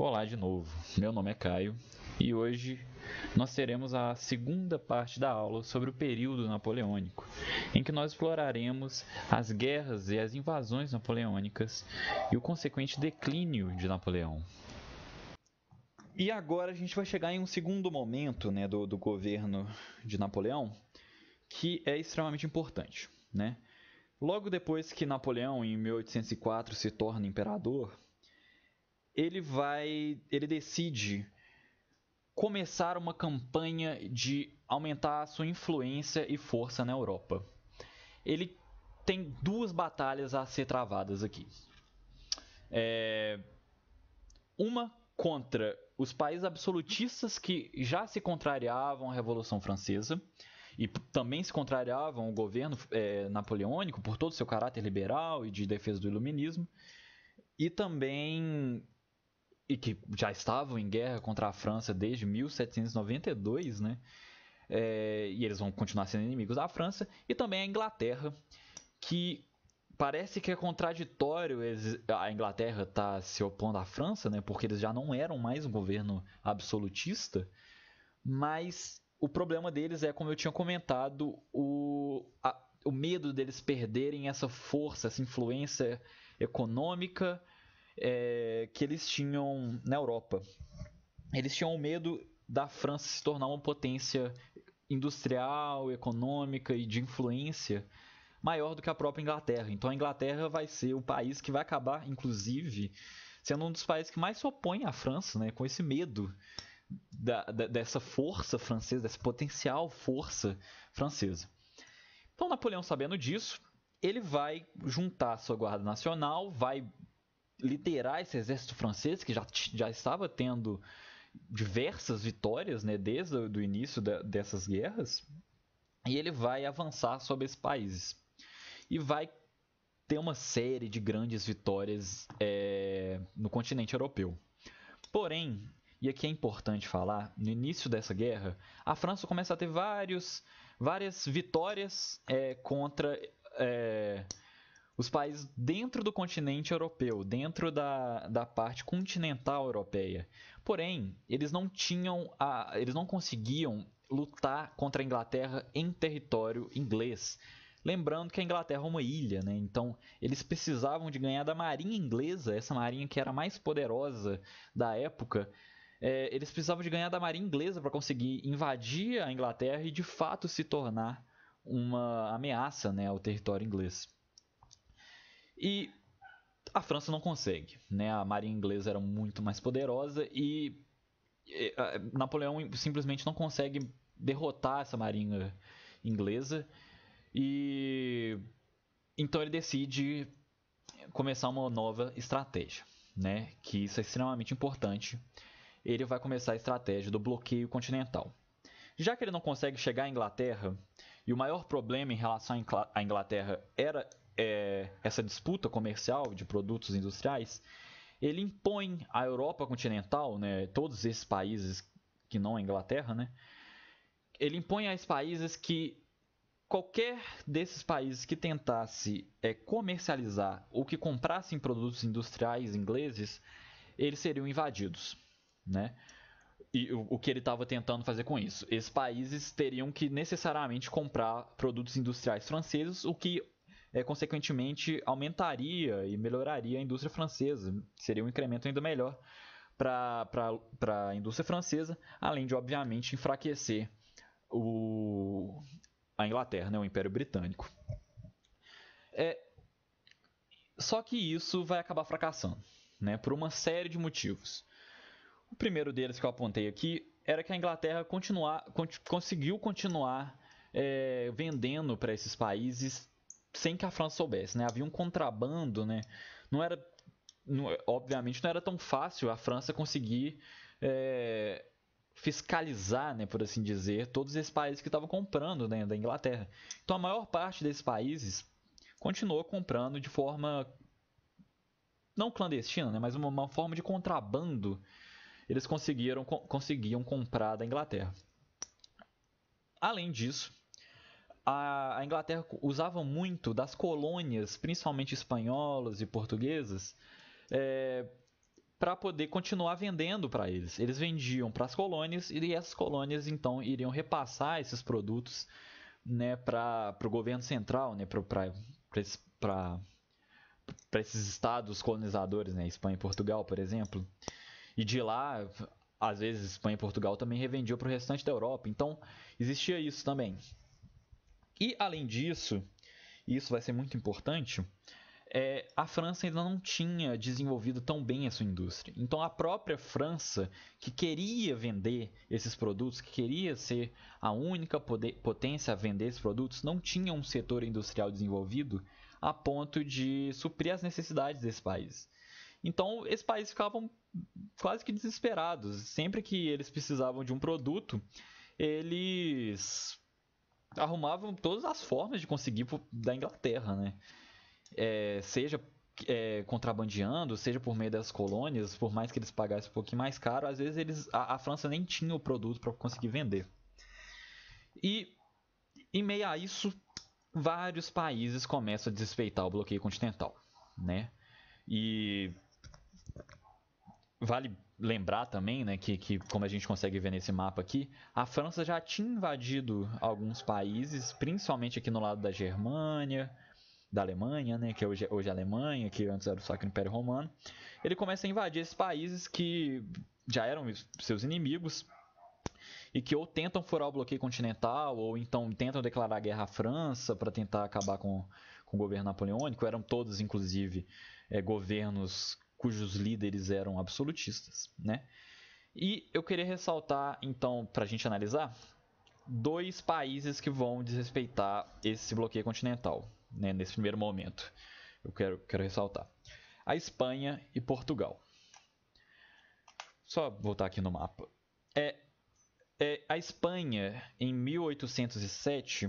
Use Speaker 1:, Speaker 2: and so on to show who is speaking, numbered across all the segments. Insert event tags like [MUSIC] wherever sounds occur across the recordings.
Speaker 1: Olá de novo, meu nome é Caio e hoje nós teremos a segunda parte da aula sobre o período napoleônico, em que nós exploraremos as guerras e as invasões napoleônicas e o consequente declínio de Napoleão. E agora a gente vai chegar em um segundo momento né, do, do governo de Napoleão que é extremamente importante. Né? Logo depois que Napoleão, em 1804, se torna imperador ele vai, ele decide começar uma campanha de aumentar a sua influência e força na Europa. Ele tem duas batalhas a ser travadas aqui. É, uma contra os países absolutistas que já se contrariavam à Revolução Francesa e também se contrariavam o governo é, napoleônico por todo o seu caráter liberal e de defesa do iluminismo e também e que já estavam em guerra contra a França desde 1792, né? É, e eles vão continuar sendo inimigos da França e também a Inglaterra, que parece que é contraditório a Inglaterra tá se opondo à França, né? Porque eles já não eram mais um governo absolutista, mas o problema deles é, como eu tinha comentado, o, a, o medo deles perderem essa força, essa influência econômica é, que eles tinham na Europa. Eles tinham medo da França se tornar uma potência industrial, econômica e de influência maior do que a própria Inglaterra. Então a Inglaterra vai ser o país que vai acabar, inclusive, sendo um dos países que mais se opõe à França, né, com esse medo da, da, dessa força francesa, dessa potencial força francesa. Então Napoleão, sabendo disso, ele vai juntar sua guarda nacional, vai liderar esse exército francês que já, já estava tendo diversas vitórias né, desde o início da, dessas guerras, e ele vai avançar sobre esses países. E vai ter uma série de grandes vitórias é, no continente europeu. Porém, e aqui é importante falar, no início dessa guerra, a França começa a ter vários, várias vitórias é, contra é, os países dentro do continente europeu, dentro da, da parte continental europeia. Porém, eles não tinham a, eles não conseguiam lutar contra a Inglaterra em território inglês. Lembrando que a Inglaterra é uma ilha, né? Então eles precisavam de ganhar da marinha inglesa, essa marinha que era a mais poderosa da época. É, eles precisavam de ganhar da marinha inglesa para conseguir invadir a Inglaterra e de fato se tornar uma ameaça né, ao território inglês. E a França não consegue, né? A marinha inglesa era muito mais poderosa e Napoleão simplesmente não consegue derrotar essa marinha inglesa e então ele decide começar uma nova estratégia, né? Que isso é extremamente importante. Ele vai começar a estratégia do bloqueio continental. Já que ele não consegue chegar à Inglaterra, e o maior problema em relação à Inglaterra era é, essa disputa comercial de produtos industriais, ele impõe à Europa continental, né, todos esses países que não a Inglaterra, né, ele impõe a esses países que qualquer desses países que tentasse é, comercializar ou que comprassem produtos industriais ingleses, eles seriam invadidos, né? E o, o que ele estava tentando fazer com isso? Esses países teriam que necessariamente comprar produtos industriais franceses, o que é, consequentemente aumentaria e melhoraria a indústria francesa, seria um incremento ainda melhor para a indústria francesa, além de, obviamente, enfraquecer o, a Inglaterra, né, o Império Britânico. É, só que isso vai acabar fracassando, né, por uma série de motivos. O primeiro deles que eu apontei aqui era que a Inglaterra continuar, conseguiu continuar é, vendendo para esses países sem que a França soubesse, né? Havia um contrabando, né? Não era, não, obviamente, não era tão fácil a França conseguir é, fiscalizar, né, por assim dizer, todos esses países que estavam comprando né, da Inglaterra. Então a maior parte desses países continuou comprando de forma não clandestina, né, mas uma, uma forma de contrabando. Eles conseguiram co conseguiam comprar da Inglaterra. Além disso, a, Inglaterra usava muito das colônias, principalmente espanholas e portuguesas, é, para poder continuar vendendo para eles. Eles vendiam para as colônias e essas colônias então iriam repassar esses produtos né, para o governo central, né, para esses estados colonizadores, né, Espanha e Portugal, por exemplo. E de lá, às vezes, Espanha e Portugal também revendiam para o restante da Europa. Então, existia isso também. E além disso, e isso vai ser muito importante, é, a França ainda não tinha desenvolvido tão bem a sua indústria. Então a própria França, que queria vender esses produtos, que queria ser a única poder, potência a vender esses produtos, não tinha um setor industrial desenvolvido a ponto de suprir as necessidades desse país. Então esses países ficavam quase que desesperados. Sempre que eles precisavam de um produto, eles arrumavam todas as formas de conseguir da Inglaterra, né? É, seja é, contrabandeando, seja por meio das colônias, por mais que eles pagassem um pouquinho mais caro, às vezes eles, a, a França nem tinha o produto para conseguir vender. E em meio a isso, vários países começam a desrespeitar o bloqueio continental, né? E vale lembrar também, né, que, que como a gente consegue ver nesse mapa aqui, a França já tinha invadido alguns países, principalmente aqui no lado da Germânia, da Alemanha, né, que hoje, é, hoje é a Alemanha, que antes era o Sacro Império Romano. Ele começa a invadir esses países que já eram seus inimigos e que ou tentam furar o bloqueio continental ou então tentam declarar guerra à França para tentar acabar com, com o governo napoleônico. Eram todos, inclusive, é, governos cujos líderes eram absolutistas, né? E eu queria ressaltar, então, para a gente analisar, dois países que vão desrespeitar esse bloqueio continental, né, nesse primeiro momento. Eu quero, quero ressaltar. A Espanha e Portugal. Só voltar aqui no mapa. É, é, a Espanha, em 1807,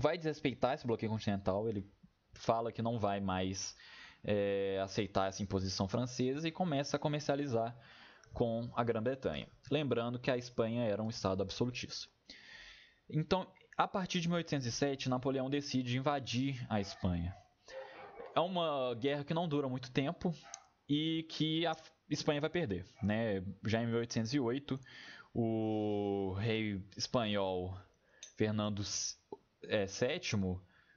Speaker 1: vai desrespeitar esse bloqueio continental. Ele fala que não vai mais é, aceitar essa imposição francesa e começa a comercializar com a Grã-Bretanha. Lembrando que a Espanha era um estado absolutista. Então, a partir de 1807, Napoleão decide invadir a Espanha. É uma guerra que não dura muito tempo e que a Espanha vai perder. Né? Já em 1808, o rei espanhol Fernando VII é,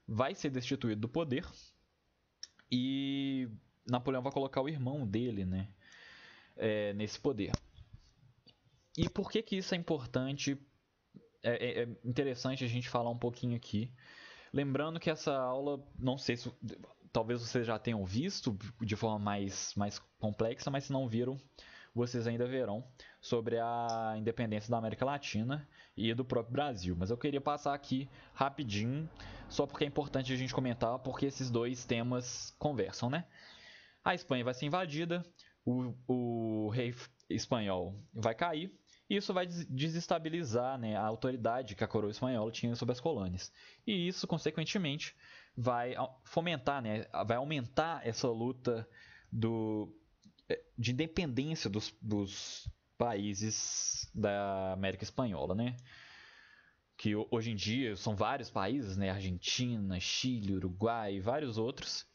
Speaker 1: vai ser destituído do poder e Napoleão vai colocar o irmão dele né, é, nesse poder. E por que, que isso é importante? É, é, é interessante a gente falar um pouquinho aqui. Lembrando que essa aula, não sei se talvez vocês já tenham visto de forma mais, mais complexa, mas se não viram, vocês ainda verão sobre a independência da América Latina e do próprio Brasil. Mas eu queria passar aqui rapidinho, só porque é importante a gente comentar, porque esses dois temas conversam, né? A Espanha vai ser invadida, o, o rei espanhol vai cair, e isso vai desestabilizar né, a autoridade que a coroa espanhola tinha sobre as colônias. E isso, consequentemente, vai fomentar, né, vai aumentar essa luta do é, de dependência dos, dos países da América Espanhola, né? Que hoje em dia são vários países, né? Argentina, Chile, Uruguai e vários outros.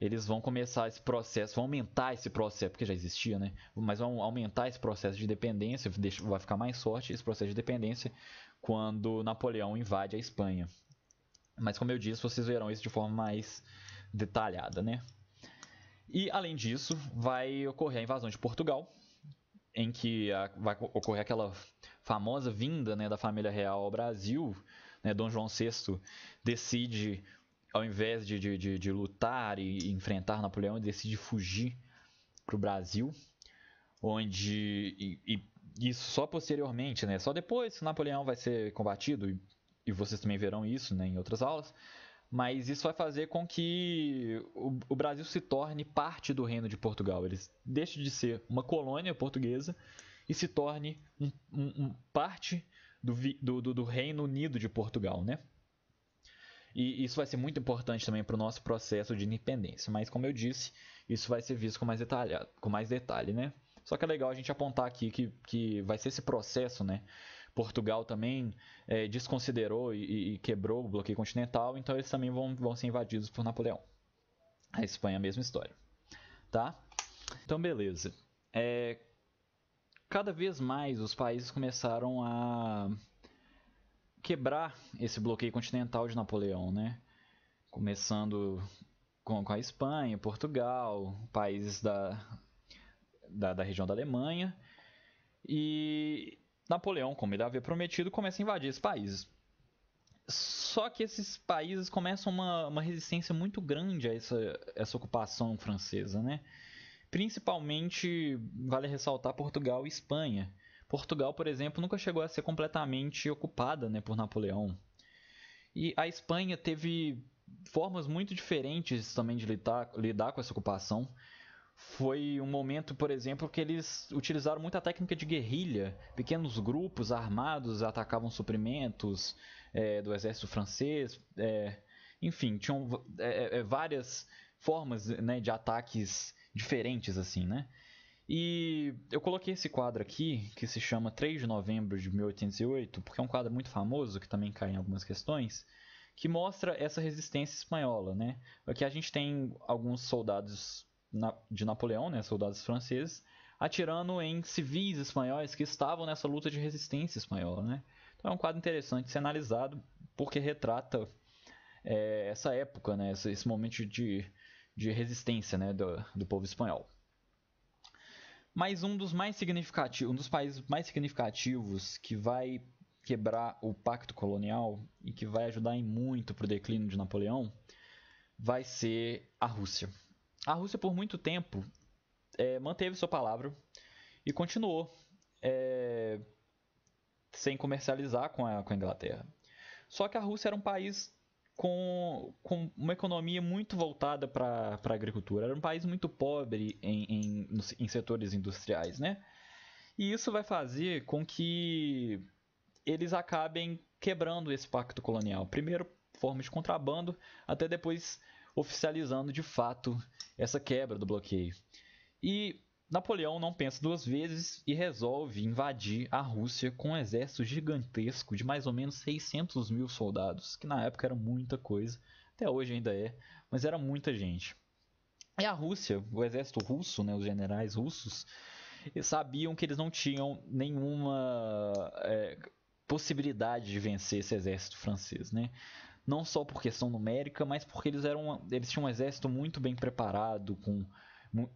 Speaker 1: Eles vão começar esse processo, vão aumentar esse processo, porque já existia, né? Mas vão aumentar esse processo de dependência, vai ficar mais forte esse processo de dependência quando Napoleão invade a Espanha. Mas como eu disse, vocês verão isso de forma mais detalhada, né? E além disso, vai ocorrer a invasão de Portugal, em que a, vai ocorrer aquela famosa vinda né, da família real ao Brasil. Né, Dom João VI decide, ao invés de, de, de, de lutar e enfrentar Napoleão, decide fugir para o Brasil, onde e, e, isso só posteriormente, né, só depois que Napoleão vai ser combatido e, e vocês também verão isso né, em outras aulas mas isso vai fazer com que o, o Brasil se torne parte do reino de Portugal. Ele deixe de ser uma colônia portuguesa e se torne um, um, um parte do, do, do, Reino Unido de Portugal, né? E isso vai ser muito importante também para o nosso processo de independência. Mas como eu disse, isso vai ser visto com mais detalhe, com mais detalhe, né? Só que é legal a gente apontar aqui que, que vai ser esse processo, né? Portugal também é, desconsiderou e, e, quebrou o bloqueio continental, então eles também vão, vão ser invadidos por Napoleão. A Espanha, a mesma história. Tá? Então, beleza. É, cada vez mais os países começaram a quebrar esse bloqueio continental de Napoleão, né? Começando com, com a Espanha, Portugal, países da, da, da região da Alemanha. E Napoleão, como ele havia prometido, começa a invadir esses países. Só que esses países começam uma, uma resistência muito grande a essa, essa ocupação francesa, né? Principalmente, vale ressaltar Portugal e Espanha. Portugal, por exemplo, nunca chegou a ser completamente ocupada né, por Napoleão. E a Espanha teve formas muito diferentes também de lidar, lidar com essa ocupação foi um momento, por exemplo, que eles utilizaram muita técnica de guerrilha. Pequenos grupos armados atacavam suprimentos é, do exército francês. É, enfim, tinham é, é, é, várias formas né, de ataques diferentes, assim, né? E eu coloquei esse quadro aqui, que se chama 3 de novembro de 1808, porque é um quadro muito famoso, que também cai em algumas questões, que mostra essa resistência espanhola, né? Aqui a gente tem alguns soldados de Napoleão, né, soldados franceses, atirando em civis espanhóis que estavam nessa luta de resistência espanhola. Né? Então é um quadro interessante de ser analisado, porque retrata é, essa época, né, esse, esse momento de, de resistência né, do, do povo espanhol. Mas um dos mais significativos, um dos países mais significativos que vai quebrar o pacto colonial e que vai ajudar em muito para o declínio de Napoleão vai ser a Rússia a Rússia por muito tempo é, manteve sua palavra e continuou é, sem comercializar com a, com a Inglaterra. Só que a Rússia era um país com, com uma economia muito voltada para a agricultura. Era um país muito pobre em, em, em setores industriais, né? E isso vai fazer com que eles acabem quebrando esse pacto colonial. Primeiro, forma de contrabando, até depois oficializando de fato essa quebra do bloqueio. E Napoleão não pensa duas vezes e resolve invadir a Rússia com um exército gigantesco de mais ou menos 600 mil soldados, que na época era muita coisa, até hoje ainda é, mas era muita gente. E a Rússia, o exército russo, né, os generais russos, sabiam que eles não tinham nenhuma é, possibilidade de vencer esse exército francês, né? não só por questão numérica, mas porque eles eram eles tinham um exército muito bem preparado, com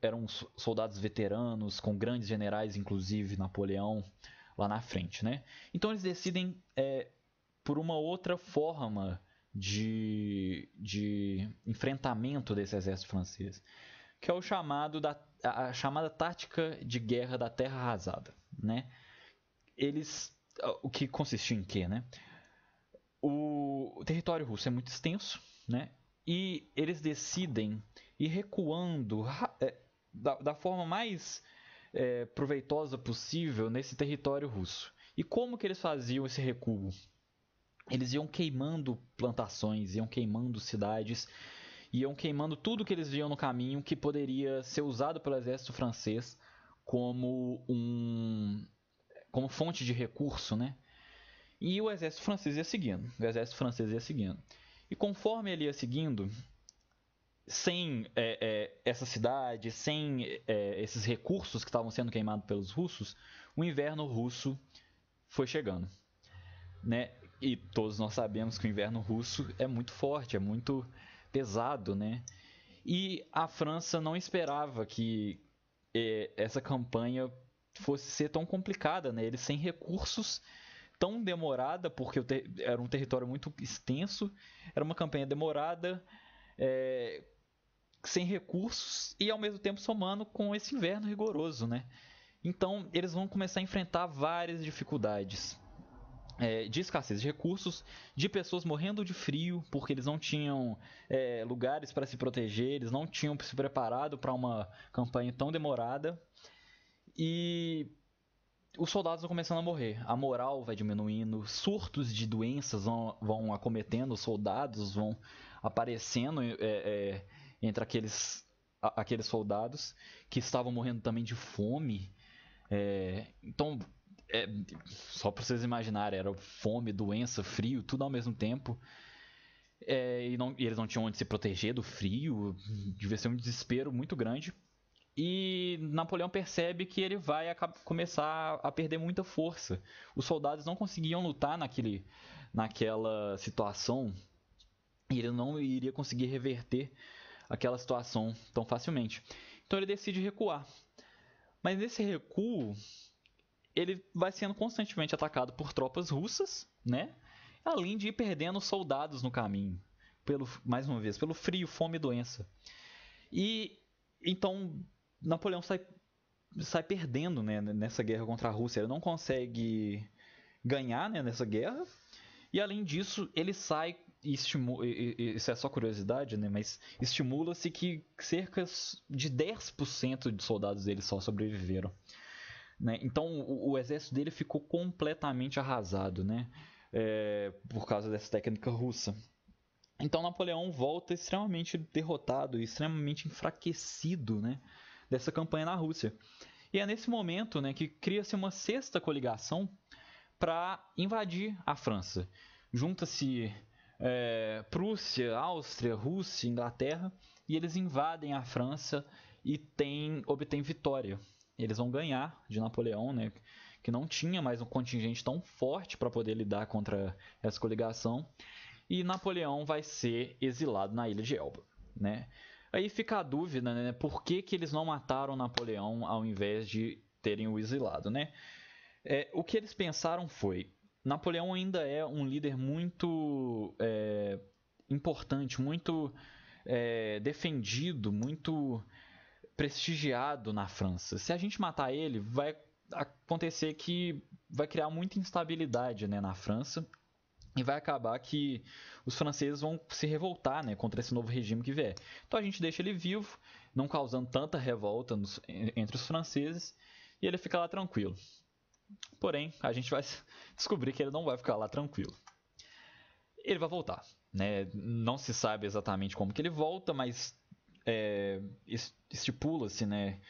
Speaker 1: eram soldados veteranos, com grandes generais, inclusive Napoleão lá na frente, né? Então eles decidem é, por uma outra forma de, de enfrentamento desse exército francês, que é o chamado da a, chamada tática de guerra da terra arrasada, né? Eles o que consistia em quê, né? o território russo é muito extenso, né? E eles decidem ir recuando é, da, da forma mais é, proveitosa possível nesse território russo. E como que eles faziam esse recuo? Eles iam queimando plantações, iam queimando cidades, iam queimando tudo que eles viam no caminho que poderia ser usado pelo exército francês como um como fonte de recurso, né? E o exército francês ia seguindo. O exército francês ia seguindo. E conforme ele ia seguindo, sem é, é, essa cidade, sem é, esses recursos que estavam sendo queimados pelos russos, o inverno russo foi chegando. Né? E todos nós sabemos que o inverno russo é muito forte, é muito pesado. Né? E a França não esperava que é, essa campanha fosse ser tão complicada. Né? Eles sem recursos tão demorada, porque era um território muito extenso, era uma campanha demorada, é, sem recursos e ao mesmo tempo somando com esse inverno rigoroso, né? Então eles vão começar a enfrentar várias dificuldades. É, de escassez de recursos, de pessoas morrendo de frio, porque eles não tinham é, lugares para se proteger, eles não tinham se preparado para uma campanha tão demorada. E os soldados vão começando a morrer, a moral vai diminuindo, surtos de doenças vão, vão acometendo os soldados, vão aparecendo é, é, entre aqueles, a, aqueles soldados que estavam morrendo também de fome. É, então, é, só para vocês imaginarem, era fome, doença, frio, tudo ao mesmo tempo. É, e, não, e, eles não tinham onde se proteger do frio, devia ser um desespero muito grande. E Napoleão percebe que ele vai começar a perder muita força. Os soldados não conseguiam lutar naquele, naquela situação e ele não iria conseguir reverter aquela situação tão facilmente. Então ele decide recuar. Mas nesse recuo, ele vai sendo constantemente atacado por tropas russas, né? Além de ir perdendo soldados no caminho, pelo mais uma vez, pelo frio, fome e doença. E então Napoleão sai, sai perdendo né, nessa guerra contra a Rússia. Ele não consegue ganhar né, nessa guerra. E além disso, ele sai estimula, isso é só curiosidade, né? Mas estimula-se que cerca de 10% de soldados dele só sobreviveram. Né? Então o, o, exército dele ficou completamente arrasado, né? É, por causa dessa técnica russa. Então Napoleão volta extremamente derrotado, extremamente enfraquecido, né? dessa campanha na Rússia. E é nesse momento né, que cria-se uma sexta coligação para invadir a França. Junta-se é, Prússia, Áustria, Rússia, Inglaterra e eles invadem a França e tem, obtém vitória. Eles vão ganhar de Napoleão, né, que não tinha mais um contingente tão forte para poder lidar contra essa coligação. E Napoleão vai ser exilado na Ilha de Elba. Né? Aí fica a dúvida, né? Por que, que eles não mataram Napoleão ao invés de terem o exilado, né? É, o que eles pensaram foi: Napoleão ainda é um líder muito é, importante, muito é, defendido, muito prestigiado na França. Se a gente matar ele, vai acontecer que vai criar muita instabilidade né, na França e vai acabar que os franceses vão se revoltar né, contra esse novo regime que vier. Então a gente deixa ele vivo, não causando tanta revolta nos, entre os franceses, e ele fica lá tranquilo. Porém, a gente vai [LAUGHS] descobrir que ele não vai ficar lá tranquilo. Ele vai voltar. Né? Não se sabe exatamente como que ele volta, mas é, estipula-se né,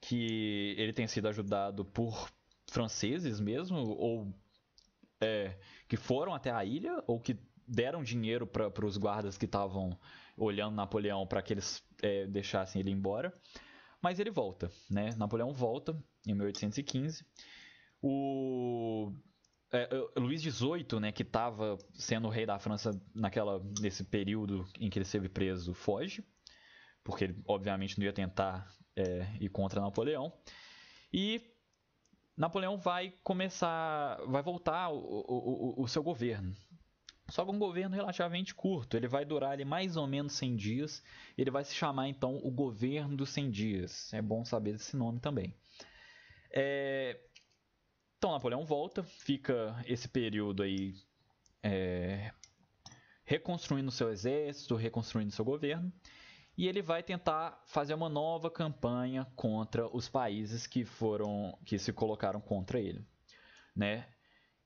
Speaker 1: que ele tenha sido ajudado por franceses mesmo, ou é, que foram até a ilha ou que deram dinheiro para os guardas que estavam olhando Napoleão para que eles é, deixassem ele embora. Mas ele volta, né? Napoleão volta em 1815. O é, é Luís XVIII, né, que estava sendo rei da França naquela nesse período em que ele esteve preso, foge, porque ele obviamente não ia tentar é, ir contra Napoleão. E Napoleão vai começar, vai voltar o, o, o, o seu governo. Só que um governo relativamente curto, ele vai durar ali, mais ou menos 100 dias, ele vai se chamar então o governo dos 100 dias, é bom saber esse nome também. É... Então Napoleão volta, fica esse período aí é... reconstruindo seu exército, reconstruindo seu governo, e ele vai tentar fazer uma nova campanha contra os países que foram que se colocaram contra ele, né?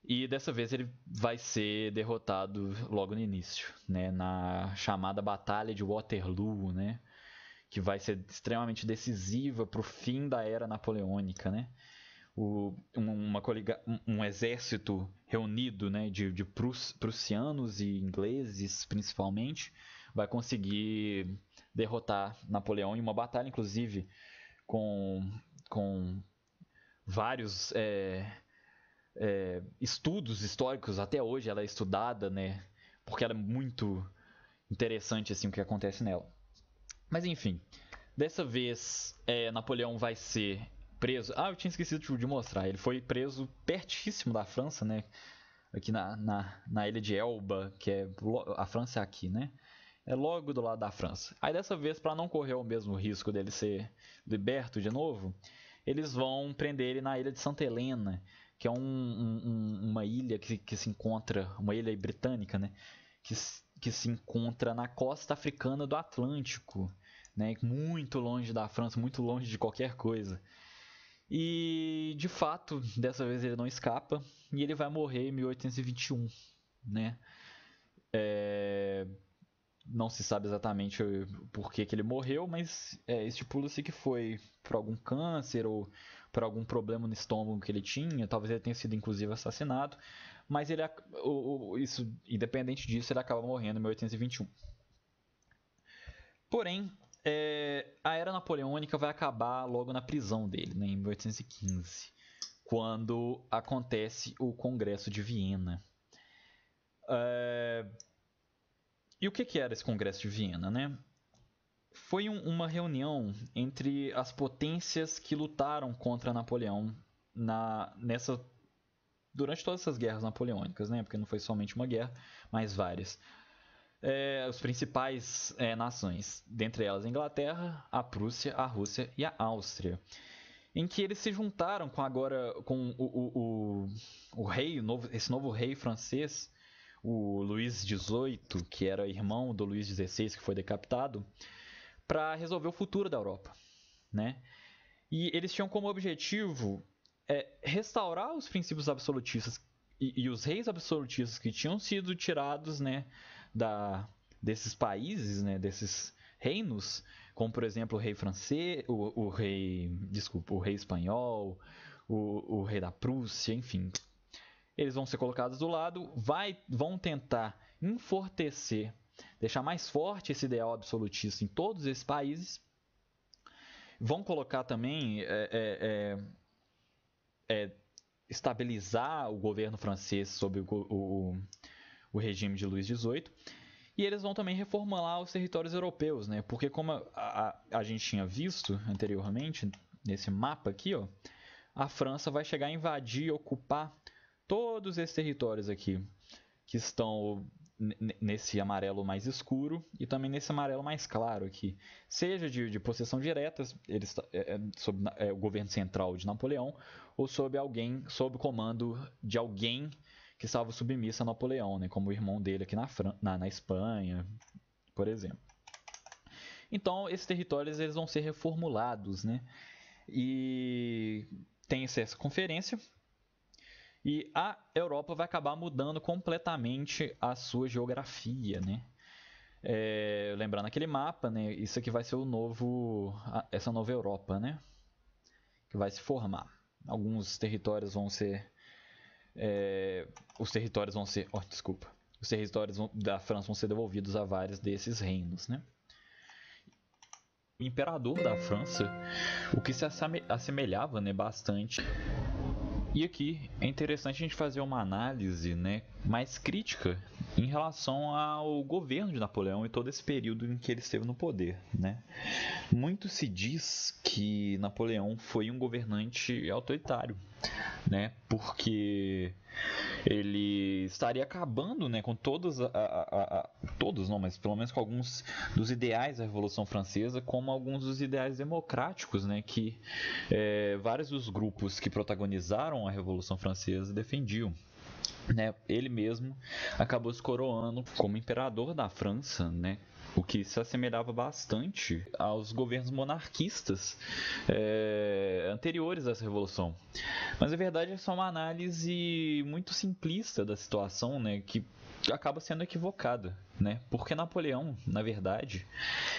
Speaker 1: E dessa vez ele vai ser derrotado logo no início, né, na chamada Batalha de Waterloo, né, que vai ser extremamente decisiva para o fim da era napoleônica, né? O, uma um, um exército reunido né, de, de prus, prussianos e ingleses, principalmente, vai conseguir derrotar Napoleão em uma batalha, inclusive, com, com vários é, é, estudos históricos. Até hoje ela é estudada, né? Porque ela é muito interessante assim o que acontece nela. Mas enfim, dessa vez é, Napoleão vai ser preso. Ah, eu tinha esquecido de mostrar. Ele foi preso pertíssimo da França, né? Aqui na, na, na ilha de Elba, que é a França é aqui, né? é logo do lado da França. Aí dessa vez, para não correr o mesmo risco dele ser liberto de novo, eles vão prender ele na ilha de Santa Helena, que é um, um, uma ilha que, que, se encontra, uma ilha britânica, né? Que, que se encontra na costa africana do Atlântico, né? Muito longe da França, muito longe de qualquer coisa. E de fato, dessa vez ele não escapa e ele vai morrer em 1821, né? É não se sabe exatamente eh, por que, que ele morreu, mas é, estipula-se que foi por algum câncer ou por algum problema no estômago que ele tinha. Talvez ele tenha sido inclusive assassinado, mas ele, o, o, isso, independente disso, ele acaba morrendo em 1821. Porém, é, a era napoleônica vai acabar logo na prisão dele, né, em 1815, quando acontece o Congresso de Viena. É, e o que, que era esse Congresso de Viena, né? Foi um, uma reunião entre as potências que lutaram contra Napoleão na nessa durante todas essas guerras napoleônicas, né? Porque não foi somente uma guerra, mas várias. É, principais é, nações, dentre elas a Inglaterra, a Prússia, a Rússia e a Áustria, em que eles se juntaram com agora com o, o, o, o rei, o novo, esse novo rei francês, o Luís XVIII, que era irmão do Luís XVI, que foi decapitado, para resolver o futuro da Europa. Né? E eles tinham como objetivo é, restaurar os princípios absolutistas e, e, os reis absolutistas que tinham sido tirados né, da, desses países, né, desses reinos, como por exemplo o rei francês, o, o rei, desculpa, o rei espanhol, o, o rei da Prússia, enfim, eles vão ser colocados do lado, vai, vão tentar enfortecer, deixar mais forte esse ideal absolutista em todos esses países. Vão colocar também é, é, é, é estabilizar o governo francês sob o, o, o regime de Luís XVIII. E eles vão também reformular os territórios europeus, né? Porque como a, a, a, gente tinha visto anteriormente, nesse mapa aqui, ó, a França vai chegar a invadir e ocupar todos esses territórios aqui que estão nesse amarelo mais escuro e também nesse amarelo mais claro aqui. Seja de, de possessão direta, eles, é, é, sob é, o governo central de Napoleão, ou sob alguém, sob comando de alguém que estava submissa a Napoleão, né, como o irmão dele aqui na, Fran na, na Espanha, por exemplo. Então, esses territórios eles vão ser reformulados, né? E tem essa conferência e a Europa vai acabar mudando completamente a sua geografia, né? É, lembrando aquele mapa, né? Isso aqui vai ser o novo, essa nova Europa, né? Que vai se formar. Alguns territórios vão ser, é, os territórios vão ser, oh, desculpa, os territórios da França vão ser devolvidos a vários desses reinos, né? O imperador da França, o que se assemelhava, né, bastante e aqui é interessante a gente fazer uma análise né, mais crítica em relação ao governo de Napoleão e todo esse período em que ele esteve no poder. Né? Muito se diz que Napoleão foi um governante autoritário, né, porque ele estaria acabando né, com todos, a, a, a, todos não, mas pelo menos com alguns dos ideais da Revolução Francesa, como alguns dos ideais democráticos né, que é, vários dos grupos que protagonizaram apoiaram a Revolução Francesa e defendiam. Né, ele mesmo acabou se coroando como imperador da França, né, o que se assemelhava bastante aos governos monarquistas é, anteriores à Revolução. Mas na verdade é só uma análise muito simplista da situação, né, que acaba sendo equivocada, né? Porque Napoleão, na verdade,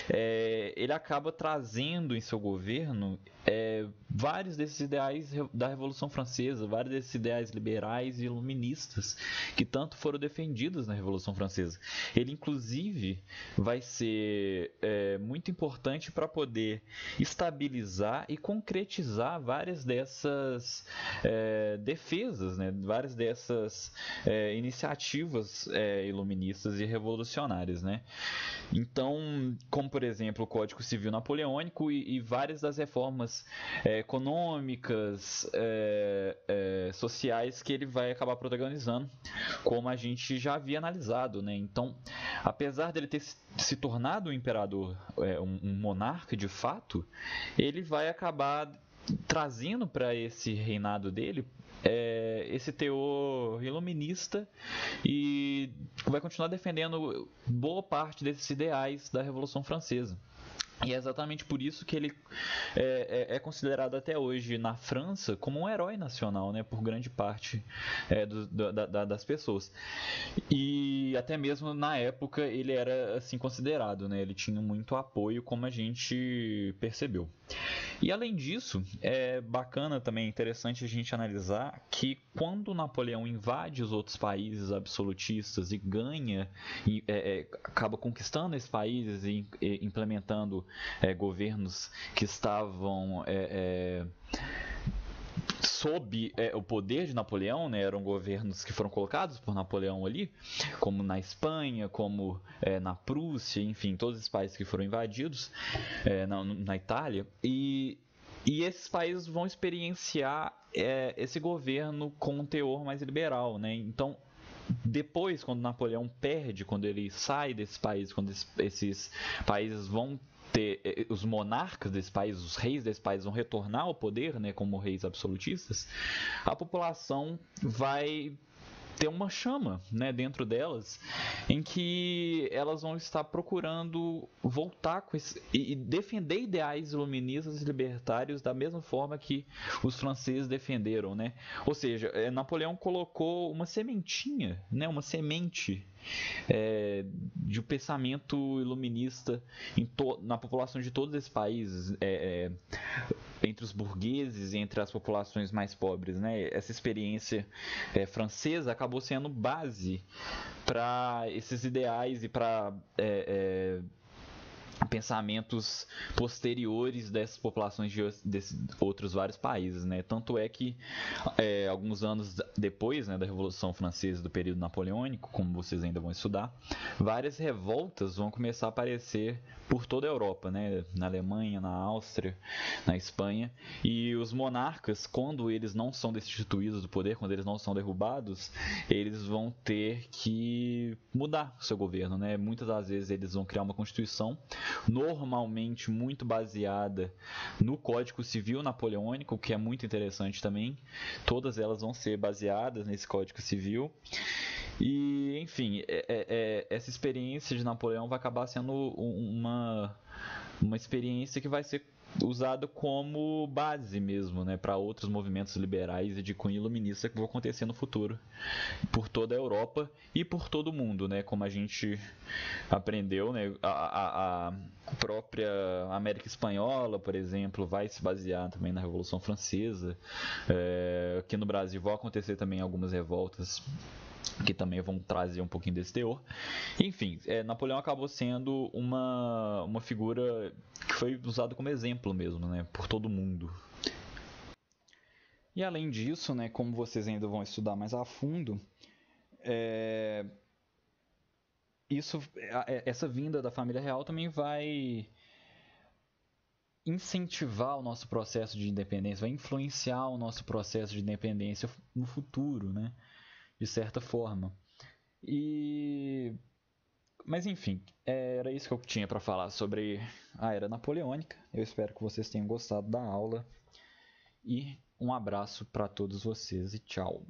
Speaker 1: é, ele acaba trazendo em seu governo é, vários desses ideais da Revolução Francesa, vários desses ideais liberais e iluministas que tanto foram defendidos na Revolução Francesa. Ele, inclusive, vai ser é, muito importante para poder estabilizar e concretizar várias dessas é, defesas, né? Várias dessas é, iniciativas é, é, iluministas e revolucionárias, né? Então, como por exemplo o Código Civil Napoleônico e, e várias das reformas é, econômicas, é, é, sociais que ele vai acabar protagonizando, como a gente já havia analisado, né? Então, apesar dele ter se tornado um imperador, é, um, um monarca de fato, ele vai acabar trazendo para esse reinado dele é, esse teor iluminista e vai continuar defendendo boa parte desses ideais da Revolução Francesa. E é exatamente por isso que ele é, é, é considerado até hoje na França como um herói nacional, né, por grande parte é, do, da, da, das pessoas. E até mesmo na época ele era assim considerado, né, ele tinha muito apoio, como a gente percebeu. E além disso, é bacana também, interessante a gente analisar que quando Napoleão invade os outros países absolutistas e ganha, e é, é acaba conquistando esses países e, e implementando é, governos que estavam. É, é sob é, o poder de Napoleão, né, eram governos que foram colocados por Napoleão ali, como na Espanha, como é, na Prússia, enfim, todos os países que foram invadidos, é, na, na, Itália, e, e esses países vão experienciar é, esse governo com um teor mais liberal, né, então depois, quando Napoleão perde, quando ele sai desses países, quando esses países vão ter eh, eh, os monarcas desse país, os reis desse país vão retornar ao poder, né, como reis absolutistas, a população vai ter uma chama né, dentro delas em que elas vão estar procurando voltar esse, e defender ideais iluministas e libertários da mesma forma que os franceses defenderam, né? Ou seja, eh, Napoleão colocou uma sementinha, né, uma semente é, de um pensamento iluminista na população de todos esses países, é, é, entre os burgueses e entre as populações mais pobres. Né? Essa experiência é, francesa acabou sendo base para esses ideais e para é, é, pensamentos posteriores dessas populações de, outros vários países, né? Tanto é que é, alguns anos depois, né, da Revolução Francesa do período napoleônico, como vocês ainda vão estudar, várias revoltas vão começar a aparecer por toda a Europa, né? Na Alemanha, na Áustria, na Espanha, e os monarcas, quando eles não são destituídos do poder, quando eles não são derrubados, eles vão ter que mudar o seu governo, né? Muitas das vezes eles vão criar uma constituição normalmente muito baseada no Código Civil Napoleônico, que é muito interessante também. Todas elas vão ser baseadas nesse Código Civil. E, enfim, é, é, é essa experiência de Napoleão vai acabar sendo uma, uma experiência que vai ser usado como base mesmo, né, para outros movimentos liberais e de cunho iluminista que vão acontecer no futuro por toda a Europa e por todo o mundo, né, como a gente aprendeu, né, a, a, a própria América espanhola, por exemplo, vai se basear também na Revolução Francesa. É, eh, aqui no Brasil vão acontecer também algumas revoltas que também vão trazer um pouquinho desse teor. Enfim, é, Napoleão acabou sendo uma, uma figura que foi usada como exemplo mesmo, né, por todo mundo. E além disso, né, como vocês ainda vão estudar mais a fundo, é, isso, é, essa vinda da família real também vai incentivar o nosso processo de independência, vai influenciar o nosso processo de independência no futuro, né? de certa forma. E mas enfim, é, era isso que eu tinha para falar sobre a era napoleônica. Eu espero que vocês tenham gostado da aula e um abraço para todos vocês e tchau.